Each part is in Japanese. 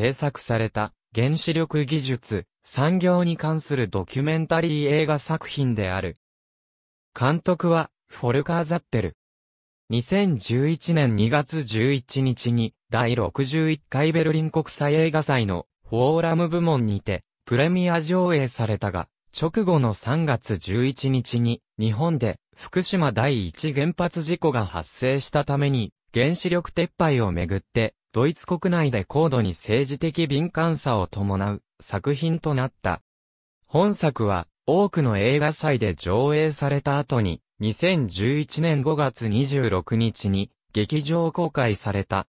制作された原子力技術、産業に関するドキュメンタリー映画作品である。監督は、フォルカー・ザッテル。2011年2月11日に、第61回ベルリン国際映画祭のフォーラム部門にて、プレミア上映されたが、直後の3月11日に、日本で福島第一原発事故が発生したために、原子力撤廃をめぐって、ドイツ国内で高度に政治的敏感さを伴う作品となった。本作は多くの映画祭で上映された後に2011年5月26日に劇場公開された。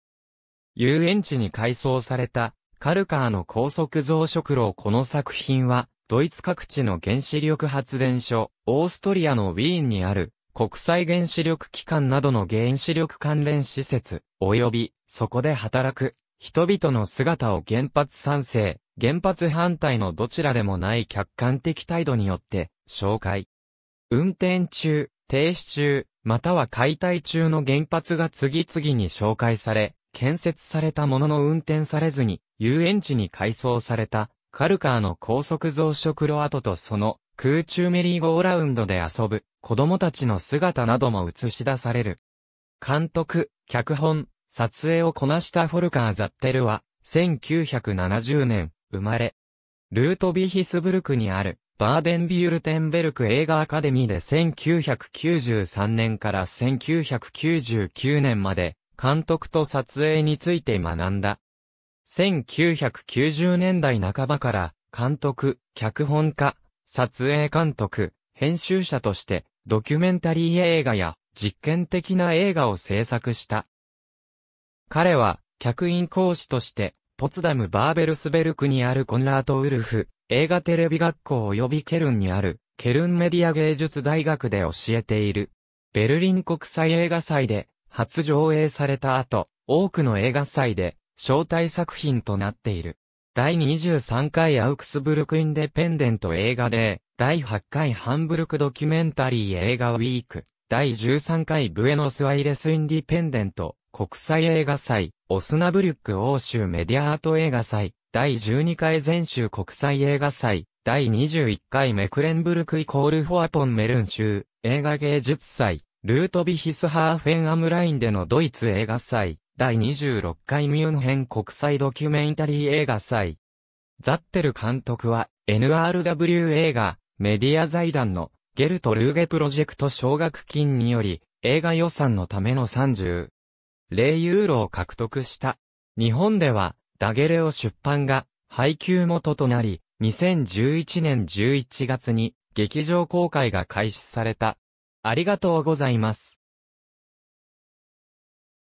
遊園地に改装されたカルカーの高速増殖炉この作品はドイツ各地の原子力発電所、オーストリアのウィーンにある国際原子力機関などの原子力関連施設、及び、そこで働く、人々の姿を原発賛成、原発反対のどちらでもない客観的態度によって、紹介。運転中、停止中、または解体中の原発が次々に紹介され、建設されたものの運転されずに、遊園地に改装された、カルカーの高速増殖炉跡とその空中メリーゴーラウンドで遊ぶ子供たちの姿なども映し出される。監督、脚本、撮影をこなしたフォルカー・ザッテルは、1970年、生まれ。ルートビヒスブルクにある、バーデンビュルテンベルク映画アカデミーで1993年から1999年まで、監督と撮影について学んだ。1990年代半ばから、監督、脚本家、撮影監督、編集者として、ドキュメンタリー映画や実験的な映画を制作した。彼は、客員講師として、ポツダム・バーベルスベルクにあるコンラート・ウルフ、映画テレビ学校及びケルンにある、ケルンメディア芸術大学で教えている。ベルリン国際映画祭で、初上映された後、多くの映画祭で、招待作品となっている。第23回アウクスブルクインデペンデント映画で、第8回ハンブルクドキュメンタリー映画ウィーク、第13回ブエノスアイレス・インディペンデント、国際映画祭、オスナブリュック欧州メディアアート映画祭、第12回全州国際映画祭、第21回メクレンブルクイコールフォアポンメルン州、映画芸術祭、ルートビヒスハーフェンアムラインでのドイツ映画祭、第26回ミュンヘン国際ドキュメンタリー映画祭。ザッテル監督は NRW 映画、メディア財団のゲルト・ルーゲプロジェクト奨学金により、映画予算のための30、0ユーロを獲得した。日本では、ダゲレオ出版が、配給元となり、2011年11月に、劇場公開が開始された。ありがとうございます。